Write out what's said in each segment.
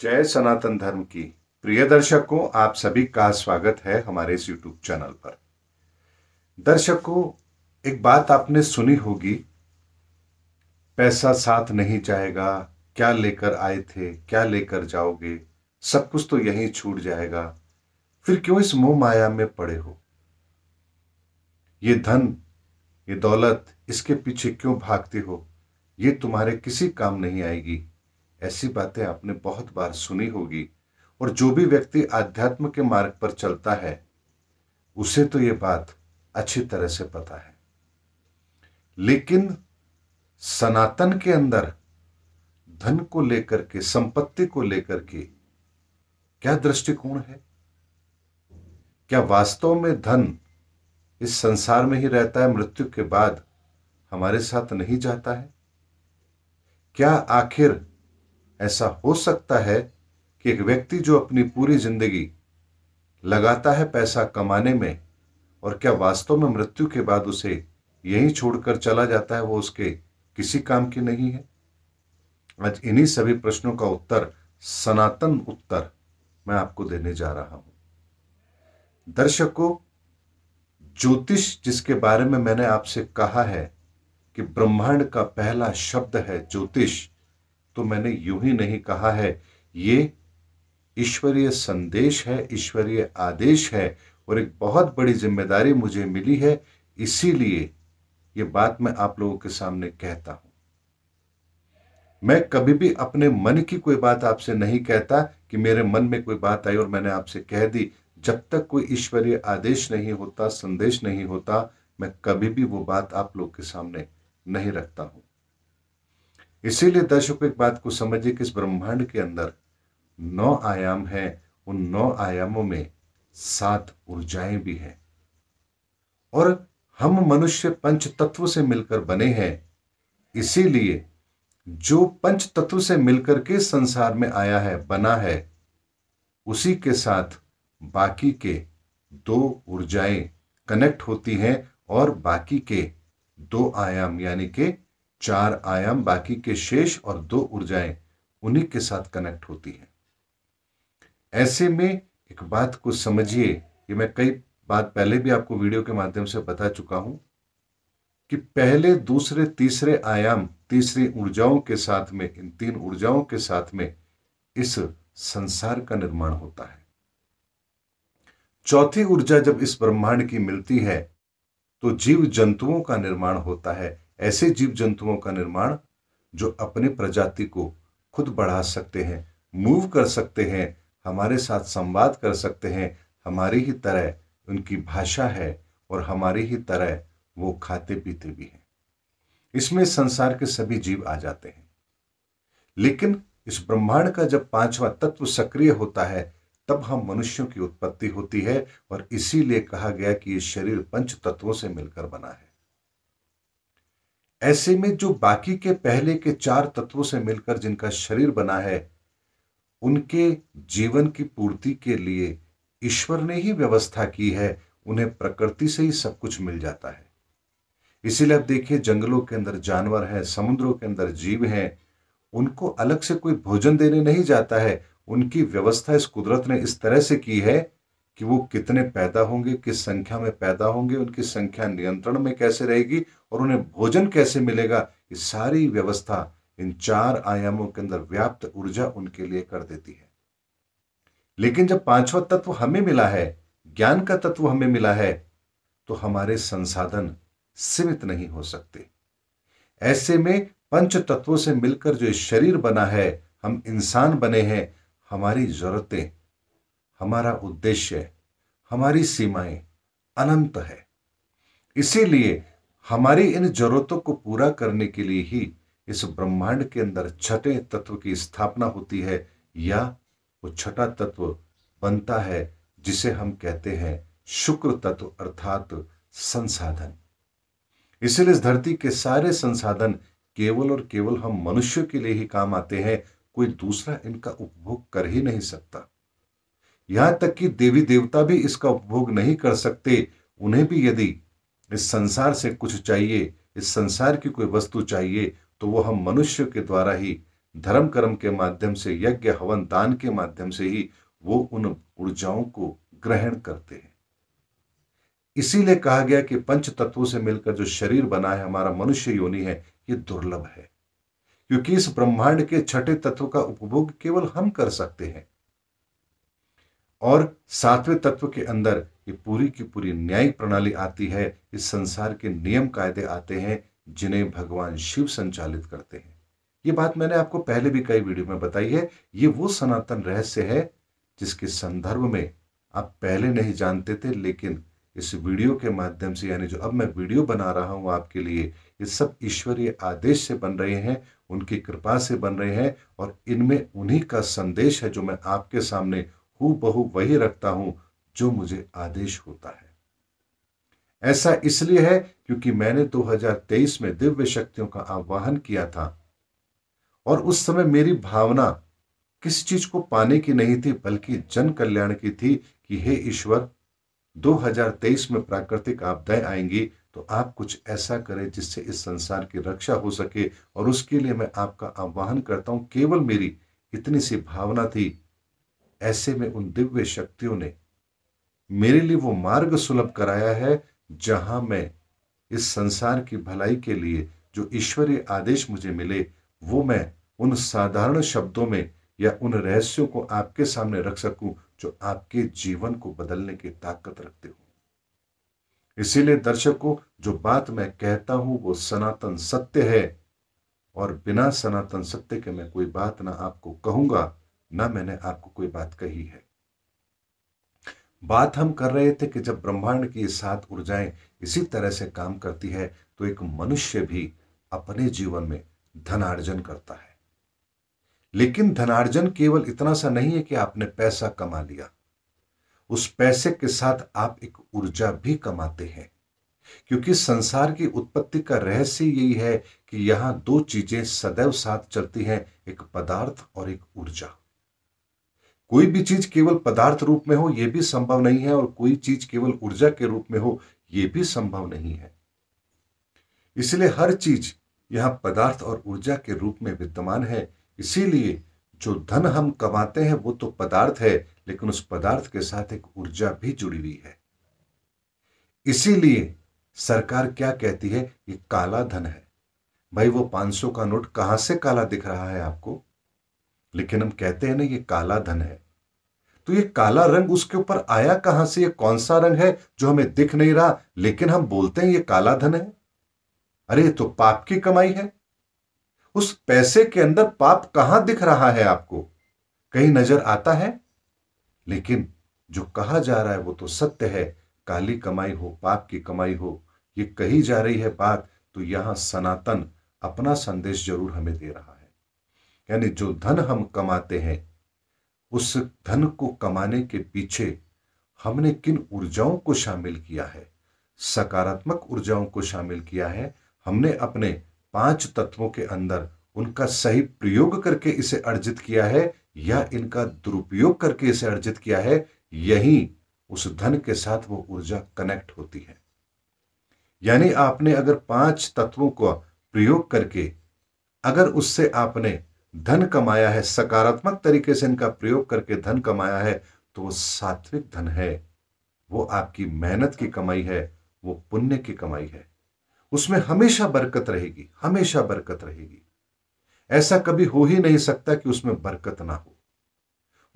जय सनातन धर्म की प्रिय दर्शकों आप सभी का स्वागत है हमारे इस यूट्यूब चैनल पर दर्शकों एक बात आपने सुनी होगी पैसा साथ नहीं जाएगा क्या लेकर आए थे क्या लेकर जाओगे सब कुछ तो यहीं छूट जाएगा फिर क्यों इस मोह माया में पड़े हो ये धन ये दौलत इसके पीछे क्यों भागते हो ये तुम्हारे किसी काम नहीं आएगी ऐसी बातें आपने बहुत बार सुनी होगी और जो भी व्यक्ति आध्यात्म के मार्ग पर चलता है उसे तो ये बात अच्छी तरह से पता है लेकिन सनातन के अंदर धन को लेकर के संपत्ति को लेकर के क्या दृष्टिकोण है क्या वास्तव में धन इस संसार में ही रहता है मृत्यु के बाद हमारे साथ नहीं जाता है क्या आखिर ऐसा हो सकता है कि एक व्यक्ति जो अपनी पूरी जिंदगी लगाता है पैसा कमाने में और क्या वास्तव में मृत्यु के बाद उसे यहीं छोड़कर चला जाता है वो उसके किसी काम की नहीं है आज इन्हीं सभी प्रश्नों का उत्तर सनातन उत्तर मैं आपको देने जा रहा हूं दर्शकों ज्योतिष जिसके बारे में मैंने आपसे कहा है कि ब्रह्मांड का पहला शब्द है ज्योतिष तो मैंने यूं ही नहीं कहा है ये ईश्वरीय संदेश है ईश्वरीय आदेश है और एक बहुत बड़ी जिम्मेदारी मुझे मिली है इसीलिए ये बात मैं आप लोगों के सामने कहता हूं मैं कभी भी अपने मन की कोई बात आपसे नहीं कहता कि मेरे मन में कोई बात आई और मैंने आपसे कह दी जब तक कोई ईश्वरीय आदेश नहीं होता संदेश नहीं होता मैं कभी भी वो बात आप लोग के सामने नहीं रखता हूं इसीलिए दर्शकों एक बात को समझिए कि इस ब्रह्मांड के अंदर नौ आयाम है उन नौ आयामों में सात ऊर्जाएं भी हैं और हम मनुष्य पंच तत्व से मिलकर बने हैं इसीलिए जो पंच तत्व से मिलकर के संसार में आया है बना है उसी के साथ बाकी के दो ऊर्जाएं कनेक्ट होती हैं और बाकी के दो आयाम यानी के चार आयाम बाकी के शेष और दो ऊर्जाएं उन्हीं के साथ कनेक्ट होती हैं ऐसे में एक बात को समझिए कि मैं कई बात पहले भी आपको वीडियो के माध्यम से बता चुका हूं कि पहले दूसरे तीसरे आयाम तीसरी ऊर्जाओं के साथ में इन तीन ऊर्जाओं के साथ में इस संसार का निर्माण होता है चौथी ऊर्जा जब इस ब्रह्मांड की मिलती है तो जीव जंतुओं का निर्माण होता है ऐसे जीव जंतुओं का निर्माण जो अपने प्रजाति को खुद बढ़ा सकते हैं मूव कर सकते हैं हमारे साथ संवाद कर सकते हैं हमारी ही तरह उनकी भाषा है और हमारी ही तरह वो खाते पीते भी हैं इसमें संसार के सभी जीव आ जाते हैं लेकिन इस ब्रह्मांड का जब पांचवा तत्व सक्रिय होता है तब हम मनुष्यों की उत्पत्ति होती है और इसीलिए कहा गया कि ये शरीर पंच तत्वों से मिलकर बना है ऐसे में जो बाकी के पहले के चार तत्वों से मिलकर जिनका शरीर बना है उनके जीवन की पूर्ति के लिए ईश्वर ने ही व्यवस्था की है उन्हें प्रकृति से ही सब कुछ मिल जाता है इसीलिए अब देखिए जंगलों के अंदर जानवर हैं समुद्रों के अंदर जीव हैं उनको अलग से कोई भोजन देने नहीं जाता है उनकी व्यवस्था इस कुदरत ने इस तरह से की है कि वो कितने पैदा होंगे किस संख्या में पैदा होंगे उनकी संख्या नियंत्रण में कैसे रहेगी और उन्हें भोजन कैसे मिलेगा ये सारी व्यवस्था इन चार आयामों के अंदर व्याप्त ऊर्जा उनके लिए कर देती है लेकिन जब पांचवा तत्व हमें मिला है ज्ञान का तत्व हमें मिला है तो हमारे संसाधन सीमित नहीं हो सकते ऐसे में पंच तत्वों से मिलकर जो शरीर बना है हम इंसान बने हैं हमारी जरूरतें हमारा उद्देश्य हमारी सीमाएं अनंत है इसीलिए हमारी इन जरूरतों को पूरा करने के लिए ही इस ब्रह्मांड के अंदर छठे तत्व की स्थापना होती है या वो छठा तत्व बनता है जिसे हम कहते हैं शुक्र तत्व अर्थात संसाधन इसलिए इस धरती के सारे संसाधन केवल और केवल हम मनुष्य के लिए ही काम आते हैं कोई दूसरा इनका उपभोग कर ही नहीं सकता यहां तक कि देवी देवता भी इसका उपभोग नहीं कर सकते उन्हें भी यदि इस संसार से कुछ चाहिए इस संसार की कोई वस्तु चाहिए तो वह हम मनुष्य के द्वारा ही धर्म कर्म के माध्यम से यज्ञ हवन दान के माध्यम से ही वो उन ऊर्जाओं को ग्रहण करते हैं इसीलिए कहा गया कि पंच तत्वों से मिलकर जो शरीर बना है हमारा मनुष्य योनि है ये दुर्लभ है क्योंकि इस ब्रह्मांड के छठे तत्व का उपभोग केवल हम कर सकते हैं और सातवें तत्व के अंदर ये पूरी की पूरी न्यायिक प्रणाली आती है इस संसार के नियम कायदे आते हैं जिन्हें भगवान शिव संचालित करते हैं ये बात मैंने आपको पहले भी कई वीडियो में बताई है ये वो सनातन रहस्य है जिसके संदर्भ में आप पहले नहीं जानते थे लेकिन इस वीडियो के माध्यम से यानी जो अब मैं वीडियो बना रहा हूँ आपके लिए ये सब ईश्वरीय आदेश से बन रहे हैं उनकी कृपा से बन रहे हैं और इनमें उन्हीं का संदेश है जो मैं आपके सामने हु बहु वही रखता हूं जो मुझे आदेश होता है ऐसा इसलिए है क्योंकि मैंने 2023 में दिव्य शक्तियों का आह्वान किया था और उस समय मेरी भावना किसी चीज को पाने की नहीं थी बल्कि जन कल्याण की थी कि हे ईश्वर 2023 में प्राकृतिक आपदाएं आएंगी तो आप कुछ ऐसा करें जिससे इस संसार की रक्षा हो सके और उसके लिए मैं आपका आह्वान करता हूं केवल मेरी इतनी सी भावना थी ऐसे में उन दिव्य शक्तियों ने मेरे लिए वो मार्ग सुलभ कराया है जहां मैं इस संसार की भलाई के लिए जो ईश्वरीय आदेश मुझे मिले वो मैं उन साधारण शब्दों में या उन रहस्यों को आपके सामने रख सकूं जो आपके जीवन को बदलने की ताकत रखते हो इसीलिए दर्शकों जो बात मैं कहता हूं वो सनातन सत्य है और बिना सनातन सत्य के मैं कोई बात ना आपको कहूंगा ना मैंने आपको कोई बात कही है बात हम कर रहे थे कि जब ब्रह्मांड की सात ऊर्जाएं इसी तरह से काम करती है तो एक मनुष्य भी अपने जीवन में धनार्जन करता है लेकिन धनार्जन केवल इतना सा नहीं है कि आपने पैसा कमा लिया उस पैसे के साथ आप एक ऊर्जा भी कमाते हैं क्योंकि संसार की उत्पत्ति का रहस्य यही है कि यहां दो चीजें सदैव साथ चलती हैं एक पदार्थ और एक ऊर्जा कोई भी चीज केवल पदार्थ रूप में हो यह भी संभव नहीं है और कोई चीज केवल ऊर्जा के रूप में हो यह भी संभव नहीं है इसलिए हर चीज यह पदार्थ और ऊर्जा के रूप में विद्यमान है इसीलिए जो धन हम कमाते हैं वो तो पदार्थ है लेकिन उस पदार्थ के साथ एक ऊर्जा भी जुड़ी हुई है इसीलिए सरकार क्या कहती है ये काला धन है भाई वो 500 का नोट कहां से काला दिख रहा है आपको लेकिन हम कहते हैं ना ये काला धन है तो ये काला रंग उसके ऊपर आया कहां से ये कौन सा रंग है जो हमें दिख नहीं रहा लेकिन हम बोलते हैं ये काला धन है अरे तो पाप की कमाई है उस पैसे के अंदर पाप कहां दिख रहा है आपको कहीं नजर आता है लेकिन जो कहा जा रहा है वो तो सत्य है काली कमाई हो पाप की कमाई हो ये कही जा रही है बात तो यहां सनातन अपना संदेश जरूर हमें दे रहा है यानी जो धन हम कमाते हैं उस धन को कमाने के पीछे हमने किन ऊर्जाओं को शामिल किया है सकारात्मक ऊर्जाओं को शामिल किया है हमने अपने पांच तत्वों के अंदर उनका सही प्रयोग करके इसे अर्जित किया है या इनका दुरुपयोग करके इसे अर्जित किया है यही उस धन के साथ वो ऊर्जा कनेक्ट होती है यानी आपने अगर पांच तत्वों का प्रयोग करके अगर उससे आपने धन कमाया है सकारात्मक तरीके से इनका प्रयोग करके धन कमाया है तो वो सात्विक धन है वो आपकी मेहनत की कमाई है वो पुण्य की कमाई है उसमें हमेशा बरकत रहेगी हमेशा बरकत रहेगी ऐसा कभी हो ही नहीं सकता कि उसमें बरकत ना हो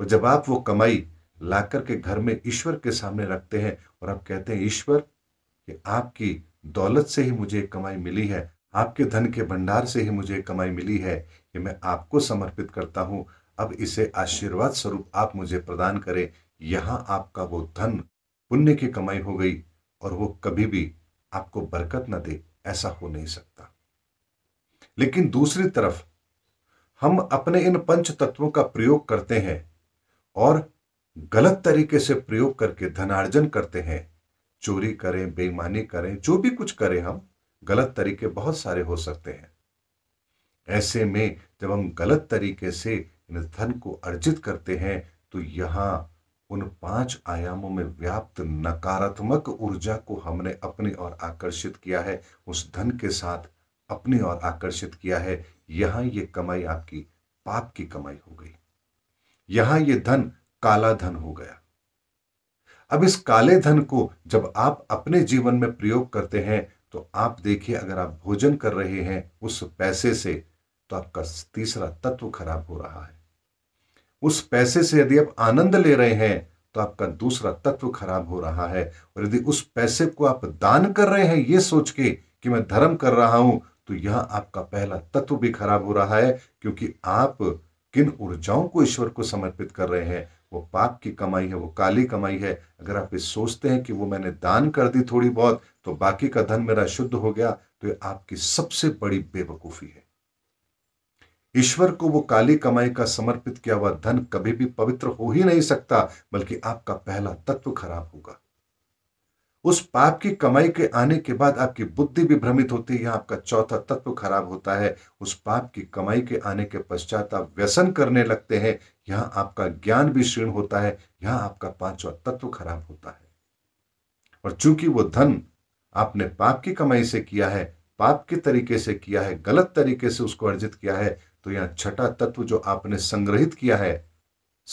और जब आप वो कमाई ला करके घर में ईश्वर के सामने रखते हैं और आप कहते हैं ईश्वर कि आपकी दौलत से ही मुझे कमाई मिली है आपके धन के भंडार से ही मुझे कमाई मिली है कि मैं आपको समर्पित करता हूँ अब इसे आशीर्वाद स्वरूप आप मुझे प्रदान करें यहाँ आपका वो धन पुण्य की कमाई हो गई और वो कभी भी आपको बरकत न दे ऐसा हो नहीं सकता लेकिन दूसरी तरफ हम अपने इन पंच तत्वों का प्रयोग करते हैं और गलत तरीके से प्रयोग करके धनार्जन करते हैं चोरी करें बेईमानी करें जो भी कुछ करें हम गलत तरीके बहुत सारे हो सकते हैं ऐसे में जब हम गलत तरीके से इन धन को अर्जित करते हैं तो यहाँ उन पांच आयामों में व्याप्त नकारात्मक ऊर्जा को हमने अपनी और आकर्षित किया है उस धन के साथ अपनी और आकर्षित किया है यहां ये कमाई आपकी पाप की कमाई हो गई यहां ये धन काला धन हो गया अब इस काले धन को जब आप अपने जीवन में प्रयोग करते हैं तो आप देखिए अगर आप भोजन कर रहे हैं उस पैसे से तो आपका तीसरा तत्व खराब हो रहा है उस पैसे से यदि आप आनंद ले रहे हैं तो आपका दूसरा तत्व खराब हो रहा है और यदि उस पैसे को आप दान कर रहे हैं यह सोच के कि मैं धर्म कर रहा हूं तो यह आपका पहला तत्व भी खराब हो रहा है क्योंकि आप किन ऊर्जाओं को ईश्वर को समर्पित कर रहे हैं वो पाप की कमाई है वो काली कमाई है अगर आप ये सोचते हैं कि वो मैंने दान कर दी थोड़ी बहुत तो बाकी का धन मेरा शुद्ध हो गया तो ये आपकी सबसे बड़ी बेवकूफ़ी है ईश्वर को वो काली कमाई का समर्पित किया हुआ धन कभी भी पवित्र हो ही नहीं सकता बल्कि आपका पहला तत्व खराब होगा उस पाप की कमाई के आने के बाद आपकी बुद्धि भी भ्रमित होती है आपका चौथा तत्व खराब होता है उस पाप की कमाई के आने के पश्चात आप व्यसन करने लगते हैं यहां आपका ज्ञान भी क्षीण होता है यहां आपका पांचवा तत्व खराब होता है और चूंकि वो धन आपने पाप की कमाई से किया है पाप के तरीके से किया है गलत तरीके से उसको अर्जित किया है तो यह छठा तत्व जो आपने संग्रहित किया है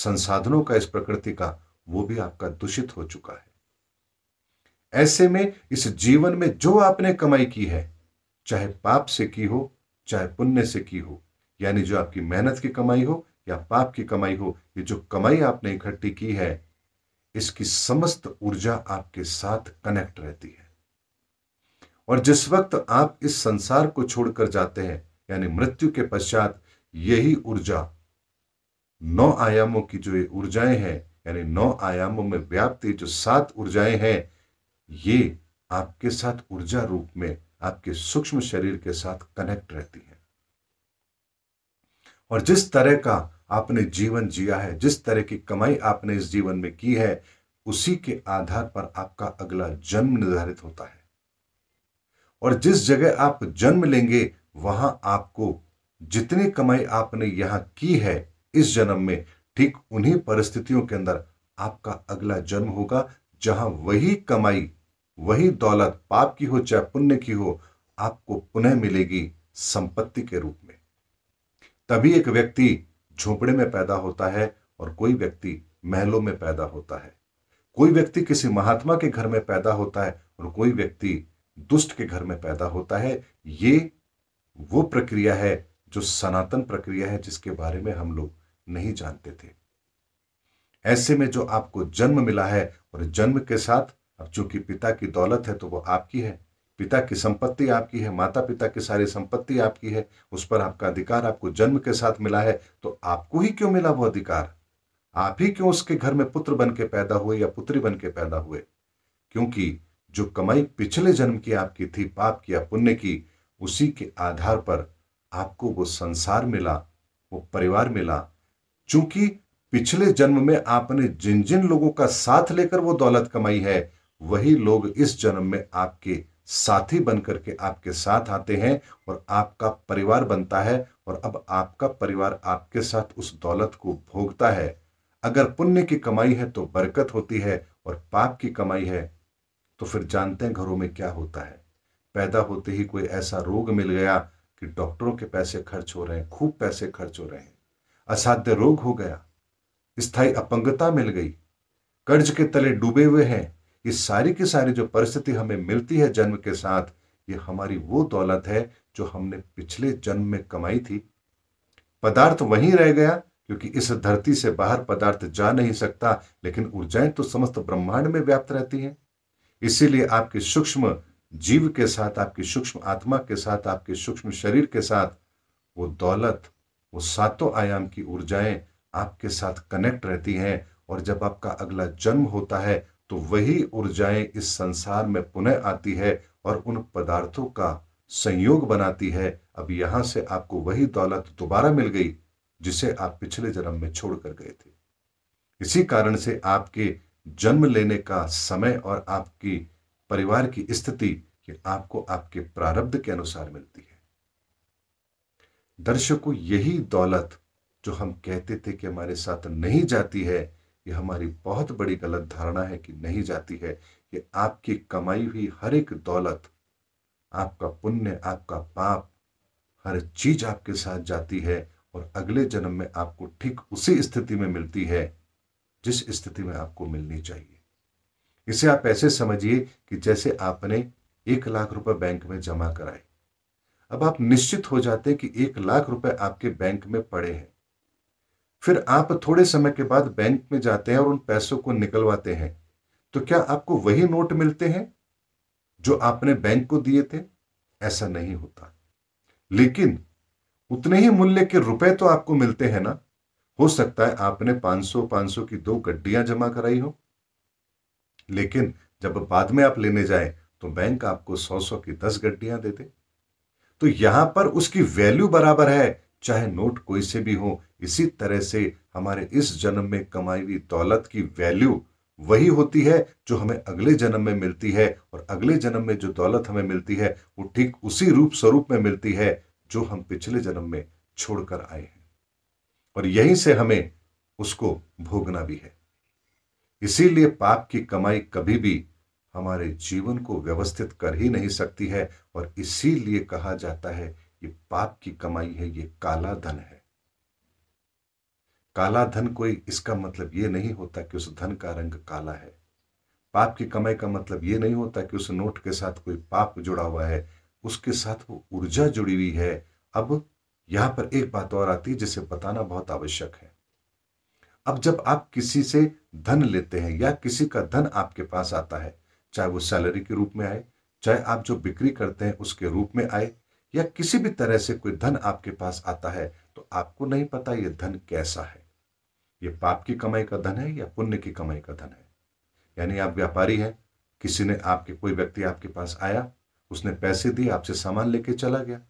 संसाधनों का इस प्रकृति का वो भी आपका दूषित हो चुका है ऐसे में इस जीवन में जो आपने कमाई की है चाहे पाप से की हो चाहे पुण्य से की हो यानी जो आपकी मेहनत की कमाई हो या पाप की कमाई हो ये जो कमाई आपने इकट्ठी की है इसकी समस्त ऊर्जा आपके साथ कनेक्ट रहती है और जिस वक्त आप इस संसार को छोड़कर जाते हैं यानी मृत्यु के पश्चात यही ऊर्जा नौ आयामों की जो ये ऊर्जाएं हैं यानी नौ आयामों में व्याप्त जो सात ऊर्जाएं हैं ये आपके साथ ऊर्जा रूप में आपके सूक्ष्म शरीर के साथ कनेक्ट रहती हैं और जिस तरह का आपने जीवन जिया है जिस तरह की कमाई आपने इस जीवन में की है उसी के आधार पर आपका अगला जन्म निर्धारित होता है और जिस जगह आप जन्म लेंगे वहां आपको जितनी कमाई आपने यहां की है इस जन्म में ठीक उन्हीं परिस्थितियों के अंदर आपका अगला जन्म होगा जहां वही कमाई वही दौलत पाप की हो चाहे पुण्य की हो आपको पुनः मिलेगी संपत्ति के रूप में तभी एक व्यक्ति झोपड़े में पैदा होता है और कोई व्यक्ति महलों में पैदा होता है कोई व्यक्ति किसी महात्मा के घर में पैदा होता है और कोई व्यक्ति दुष्ट के घर में पैदा होता है ये वो प्रक्रिया है जो सनातन प्रक्रिया है जिसके बारे में हम लोग नहीं जानते थे ऐसे में जो आपको जन्म मिला है और जन्म के साथ अब चूंकि पिता की दौलत है तो वो आपकी है पिता की संपत्ति आपकी है माता पिता की सारी संपत्ति आपकी है उस पर आपका अधिकार आपको जन्म के साथ मिला है तो आपको ही क्यों मिला वो अधिकार आप ही क्यों उसके घर में पुत्र बन के पैदा हुए या पुत्री बन के पैदा हुए क्योंकि जो कमाई पिछले जन्म की आपकी थी पाप की या पुण्य की उसी के आधार पर आपको वो संसार मिला वो परिवार मिला चूंकि पिछले जन्म में आपने जिन जिन लोगों का साथ लेकर वो दौलत कमाई है वही लोग इस जन्म में आपके साथी बनकर के आपके साथ आते हैं और आपका परिवार बनता है और अब आपका परिवार आपके साथ उस दौलत को भोगता है अगर पुण्य की कमाई है तो बरकत होती है और पाप की कमाई है तो फिर जानते हैं घरों में क्या होता है पैदा होते ही कोई ऐसा रोग मिल गया कि डॉक्टरों के पैसे खर्च हो रहे हैं खूब पैसे खर्च हो रहे हैं असाध्य रोग हो गया स्थायी अपंगता मिल गई कर्ज के तले डूबे हुए हैं ये सारी की सारी जो परिस्थिति हमें मिलती है जन्म के साथ ये हमारी वो दौलत है जो हमने पिछले जन्म में कमाई थी पदार्थ वहीं रह गया क्योंकि इस धरती से बाहर पदार्थ जा नहीं सकता लेकिन ऊर्जाएं तो समस्त ब्रह्मांड में व्याप्त रहती हैं इसीलिए आपके सूक्ष्म जीव के साथ आपकी सूक्ष्म आत्मा के साथ आपके सूक्ष्म शरीर के साथ वो दौलत वो सातों आयाम की ऊर्जाएं आपके साथ कनेक्ट रहती हैं और जब आपका अगला जन्म होता है तो वही ऊर्जाएं इस संसार में पुनः आती है और उन पदार्थों का संयोग बनाती है अब यहां से आपको वही दौलत दोबारा मिल गई जिसे आप पिछले जन्म में छोड़कर गए थे इसी कारण से आपके जन्म लेने का समय और आपकी परिवार की स्थिति ये आपको आपके प्रारब्ध के अनुसार मिलती है दर्शकों यही दौलत जो हम कहते थे कि हमारे साथ नहीं जाती है यह हमारी बहुत बड़ी गलत धारणा है कि नहीं जाती है ये आपकी कमाई हुई हर एक दौलत आपका पुण्य आपका पाप हर चीज आपके साथ जाती है और अगले जन्म में आपको ठीक उसी स्थिति में मिलती है जिस स्थिति में आपको मिलनी चाहिए इसे आप ऐसे समझिए कि जैसे आपने एक लाख रुपए बैंक में जमा कराए अब आप निश्चित हो जाते हैं कि एक लाख रुपए आपके बैंक में पड़े हैं फिर आप थोड़े समय के बाद बैंक में जाते हैं और उन पैसों को निकलवाते हैं तो क्या आपको वही नोट मिलते हैं जो आपने बैंक को दिए थे ऐसा नहीं होता लेकिन उतने ही मूल्य के रुपए तो आपको मिलते हैं ना हो सकता है आपने 500 500 की दो गड्डियां जमा कराई हो लेकिन जब बाद में आप लेने जाए तो बैंक आपको सौ सौ की दस गड्डियां दे दे तो यहां पर उसकी वैल्यू बराबर है चाहे नोट कोई से भी हो इसी तरह से हमारे इस जन्म में कमाई हुई दौलत की वैल्यू वही होती है जो हमें अगले जन्म में मिलती है और अगले जन्म में जो दौलत हमें मिलती है वो ठीक उसी रूप स्वरूप में मिलती है जो हम पिछले जन्म में छोड़कर आए हैं और यहीं से हमें उसको भोगना भी है इसीलिए पाप की कमाई कभी भी हमारे जीवन को व्यवस्थित कर ही नहीं सकती है और इसीलिए कहा जाता है ये पाप की कमाई है ये काला धन है काला धन कोई इसका मतलब ये नहीं होता कि उस धन का रंग काला है पाप की कमाई का मतलब ये नहीं होता कि उस नोट के साथ कोई पाप जुड़ा हुआ है उसके साथ वो ऊर्जा जुड़ी हुई है अब यहां पर एक बात और आती है जिसे बताना बहुत आवश्यक है अब जब आप किसी से धन लेते हैं या किसी का धन आपके पास आता है चाहे वो सैलरी के रूप में आए चाहे आप जो बिक्री करते हैं उसके रूप में आए या किसी भी तरह से कोई धन आपके पास आता है तो आपको नहीं पता ये धन कैसा है ये पाप की कमाई का धन है या पुण्य की कमाई का धन है यानी आप व्यापारी हैं किसी ने आपके कोई व्यक्ति आपके पास आया उसने पैसे दिए आपसे सामान लेके चला गया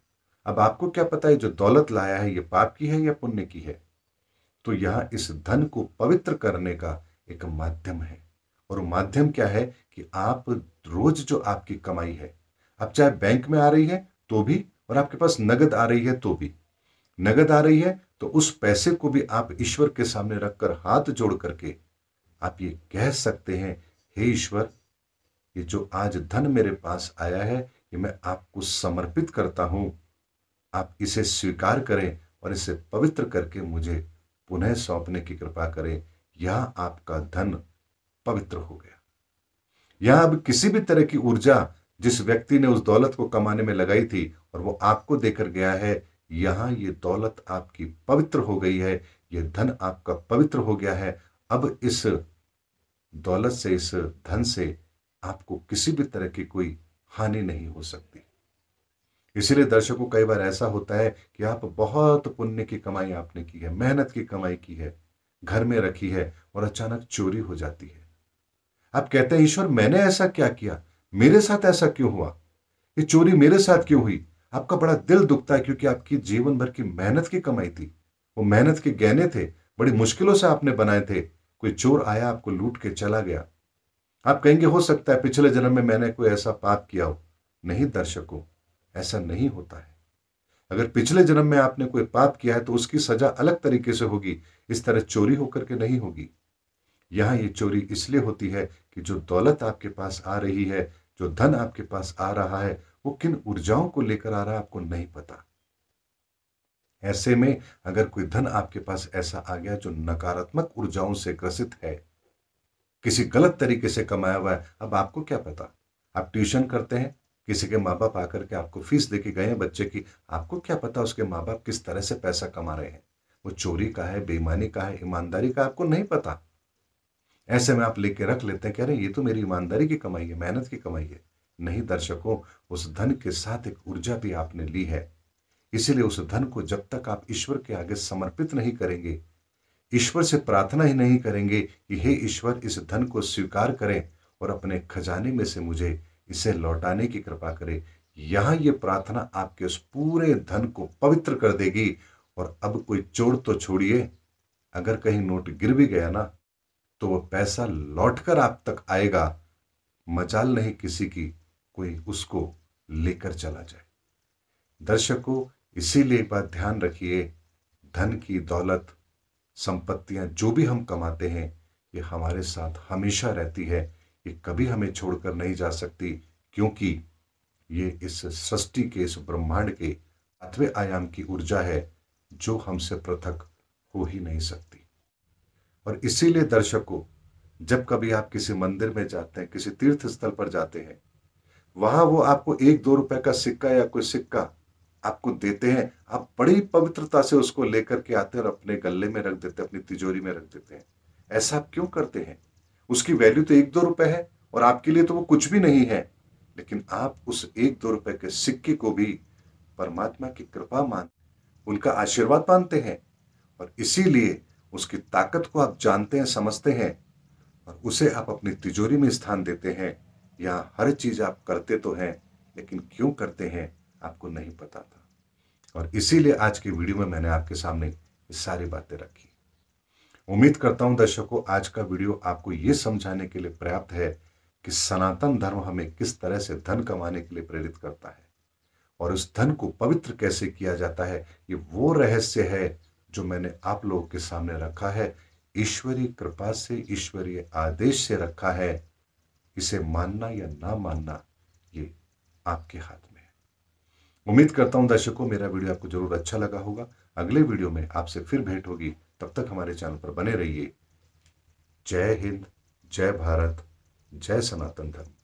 अब आपको क्या पता है जो दौलत लाया है ये पाप की है या पुण्य की है तो यह इस धन को पवित्र करने का एक माध्यम है और माध्यम क्या है कि आप रोज जो आपकी कमाई है आप चाहे बैंक में आ रही है तो भी और आपके पास नगद आ रही है तो भी नगद आ रही है तो उस पैसे को भी आप ईश्वर के सामने रखकर हाथ जोड़ करके आप ये कह सकते हैं हे ईश्वर ये जो आज धन मेरे पास आया है ये मैं आपको समर्पित करता हूं आप इसे स्वीकार करें और इसे पवित्र करके मुझे पुनः सौंपने की कृपा करें यह आपका धन पवित्र हो गया यह अब किसी भी तरह की ऊर्जा जिस व्यक्ति ने उस दौलत को कमाने में लगाई थी और वो आपको देकर गया है यहां ये दौलत आपकी पवित्र हो गई है ये धन आपका पवित्र हो गया है अब इस दौलत से इस धन से आपको किसी भी तरह की कोई हानि नहीं हो सकती इसीलिए दर्शकों कई बार ऐसा होता है कि आप बहुत पुण्य की कमाई आपने की है मेहनत की कमाई की है घर में रखी है और अचानक चोरी हो जाती है आप कहते हैं ईश्वर मैंने ऐसा क्या किया मेरे साथ ऐसा क्यों हुआ ये चोरी मेरे साथ क्यों हुई आपका बड़ा दिल दुखता है क्योंकि आपकी जीवन भर की मेहनत की कमाई थी वो मेहनत के गहने थे बड़ी मुश्किलों से आपने बनाए थे कोई चोर आया आपको लूट के चला गया आप कहेंगे हो सकता है पिछले जन्म में मैंने कोई ऐसा पाप किया हो नहीं दर्शकों ऐसा नहीं होता है अगर पिछले जन्म में आपने कोई पाप किया है तो उसकी सजा अलग तरीके से होगी इस तरह चोरी होकर के नहीं होगी यहां ये चोरी इसलिए होती है कि जो दौलत आपके पास आ रही है जो धन आपके पास आ रहा है वो किन ऊर्जाओं को लेकर आ रहा है आपको नहीं पता ऐसे में अगर कोई धन आपके पास ऐसा आ गया जो नकारात्मक ऊर्जाओं से ग्रसित है किसी गलत तरीके से कमाया हुआ है अब आपको क्या पता आप ट्यूशन करते हैं किसी के माँ बाप आकर के आपको फीस दे के गए हैं बच्चे की आपको क्या पता उसके माँ बाप किस तरह से पैसा कमा रहे हैं वो चोरी का है बेईमानी का है ईमानदारी का आपको नहीं पता ऐसे में आप लेके रख लेते हैं कह रहे ये तो मेरी ईमानदारी की कमाई है मेहनत की कमाई है नहीं दर्शकों उस धन के साथ एक ऊर्जा भी आपने ली है इसीलिए उस धन को जब तक आप ईश्वर के आगे समर्पित नहीं करेंगे ईश्वर से प्रार्थना ही नहीं करेंगे कि हे ईश्वर इस धन को स्वीकार करें और अपने खजाने में से मुझे इसे लौटाने की कृपा करें यहां ये प्रार्थना आपके उस पूरे धन को पवित्र कर देगी और अब कोई चोर तो छोड़िए अगर कहीं नोट गिर भी गया ना तो वह पैसा लौट कर आप तक आएगा मचाल नहीं किसी की कोई उसको लेकर चला जाए दर्शकों इसीलिए बात ध्यान रखिए धन की दौलत संपत्तियां जो भी हम कमाते हैं ये हमारे साथ हमेशा रहती है ये कभी हमें छोड़कर नहीं जा सकती क्योंकि ये इस सृष्टि के इस ब्रह्मांड के अथवे आयाम की ऊर्जा है जो हमसे पृथक हो ही नहीं सकती और इसीलिए दर्शकों जब कभी आप किसी मंदिर में जाते हैं किसी तीर्थ स्थल पर जाते हैं वहां वो आपको एक दो रुपए का सिक्का या कोई सिक्का आपको देते हैं आप बड़ी पवित्रता से उसको लेकर के आते हैं और अपने गले में रख देते हैं अपनी तिजोरी में रख देते हैं ऐसा आप क्यों करते हैं उसकी वैल्यू तो एक दो रुपए है और आपके लिए तो वो कुछ भी नहीं है लेकिन आप उस एक दो रुपए के सिक्के को भी परमात्मा की कृपा मान उनका आशीर्वाद मानते हैं और इसीलिए उसकी ताकत को आप जानते हैं समझते हैं और उसे आप अपनी तिजोरी में स्थान देते हैं यहाँ हर चीज़ आप करते तो हैं लेकिन क्यों करते हैं आपको नहीं पता था और इसीलिए आज की वीडियो में मैंने आपके सामने ये सारी बातें रखी उम्मीद करता हूं दर्शकों आज का वीडियो आपको ये समझाने के लिए पर्याप्त है कि सनातन धर्म हमें किस तरह से धन कमाने के लिए प्रेरित करता है और उस धन को पवित्र कैसे किया जाता है ये वो रहस्य है जो मैंने आप लोगों के सामने रखा है ईश्वरीय कृपा से ईश्वरीय आदेश से रखा है इसे मानना या ना मानना ये आपके हाथ में है उम्मीद करता हूं दर्शकों मेरा वीडियो आपको जरूर अच्छा लगा होगा अगले वीडियो में आपसे फिर भेंट होगी तब तक हमारे चैनल पर बने रहिए जय हिंद जय भारत जय सनातन धर्म